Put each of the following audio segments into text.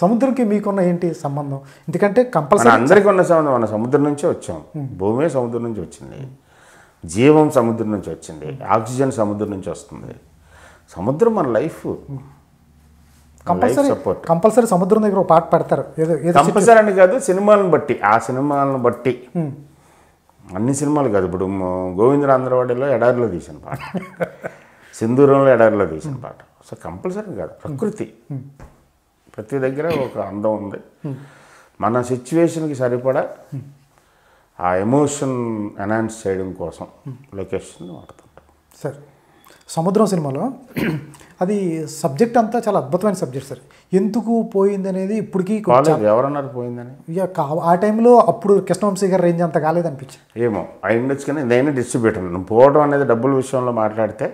సముద్రంకి మీకున్న ఏంటి సంబంధం ఎందుకంటే కంపల్సరీ అందరికీ ఉన్న సంబంధం మన సముద్రం నుంచే వచ్చాం భూమి సముద్రం నుంచి వచ్చింది జీవం సముద్రం నుంచి వచ్చింది ఆక్సిజన్ సముద్రం నుంచి వస్తుంది సముద్రం మన లైఫ్ కంపల్సరీ కంపల్సరీ సముద్రం దగ్గర పాట పెడతారు ఏదో కంపల్సరీ అని కాదు సినిమాలను బట్టి ఆ సినిమాలను బట్టి అన్ని సినిమాలు కాదు ఇప్పుడు గోవిందరాంధ్రవాడిలో ఎడారిలో తీసిన పాట సింధూరంలో ఎడారిలో తీసిన పాట సో కంపల్సరీ కాదు ప్రకృతి ప్రతి దగ్గర ఒక అందం ఉంది మన సిచ్యువేషన్కి సరిపడా ఆ ఎమోషన్ ఎనాన్స్ చేయడం కోసం లొకేషన్ వాడుతుంటాం సరే సముద్రం సినిమాలో అది సబ్జెక్ట్ అంతా చాలా అద్భుతమైన సబ్జెక్ట్ సార్ ఎందుకు పోయింది అనేది ఇప్పటికీ ఎవరన్నారు పోయిందని ఇక ఆ టైంలో అప్పుడు కృష్ణవంశీ గారు రేంజ్ అంత కాలేదు అనిపించింది ఏమో అయిండొచ్చు కానీ నేనే డిస్ట్రిబ్యూటర్ పోవడం అనేది డబ్బుల విషయంలో మాట్లాడితే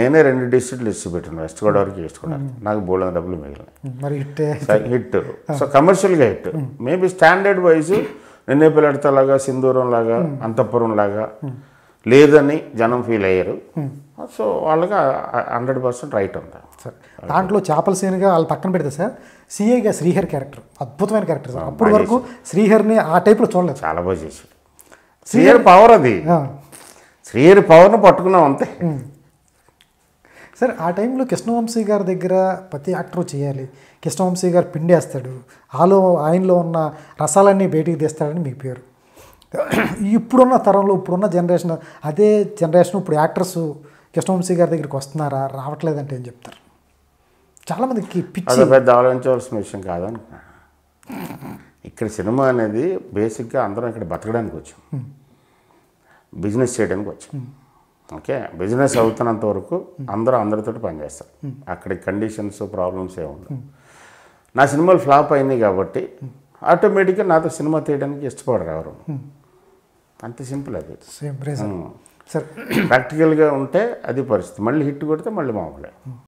నేనే రెండు డిస్ట్రిక్ట్లు డిస్ట్రిబ్యూటర్ వెస్ట్ గోదావరికి ఈస్ట్ నాకు బోల్డ్ డబ్బులు మరి హిట్ హిట్ సో కమర్షియల్గా హిట్ మేబీ స్టాండర్డ్ వైజ్ నిన్నే పిల్లడితేలాగా సింధూరం లాగా అంతఃపురం లాగా లేదని జనం ఫీల్ అయ్యారు సో వాళ్ళకి హండ్రెడ్ పర్సెంట్ రైట్ ఉంది సార్ దాంట్లో చేపల సీన్గా వాళ్ళు పక్కన పెడితే సార్ సీఏగా శ్రీహర్ క్యారెక్టర్ అద్భుతమైన క్యారెక్టర్ సార్ అప్పటి వరకు శ్రీహర్ని ఆ టైప్లో చూడలేదు చాలా బాగా చేశారు శ్రీహర్ పవర్ అది శ్రీహర్ పవర్ను పట్టుకున్నాం అంతే సార్ ఆ టైంలో కృష్ణవంశీ గారి దగ్గర ప్రతి యాక్టర్ చేయాలి కృష్ణవంశీ గారు పిండేస్తాడు ఆలో ఆయనలో ఉన్న రసాలన్నీ బయటికి తీస్తాడని మీకు పేరు ఇప్పుడున్న తరంలో ఇప్పుడున్న జనరేషన్ అదే జనరేషన్ ఇప్పుడు యాక్టర్స్ కృష్ణవంశీ గారి దగ్గరికి వస్తున్నారా రావట్లేదంటే ఏం చెప్తారు చాలామందికి పిచ్చి పెద్ద ఆలోచించవలసిన విషయం కాదనుకున్నా ఇక్కడ సినిమా అనేది బేసిక్గా అందరం ఇక్కడ బతకడానికి వచ్చాం బిజినెస్ చేయడానికి వచ్చాం ఓకే బిజినెస్ అవుతున్నంత వరకు అందరూ అందరితో పనిచేస్తారు అక్కడ కండిషన్స్ ప్రాబ్లమ్స్ ఏముండవు నా సినిమాలు ఫ్లాప్ అయినాయి కాబట్టి ఆటోమేటిక్గా నాతో సినిమా తీయడానికి ఇష్టపడరు ఎవరు అంత సింపుల్ అది సేమ్ రీజన్ సార్ ప్రాక్టికల్గా ఉంటే అది పరిస్థితి మళ్ళీ హిట్ కొడితే మళ్ళీ మామూలే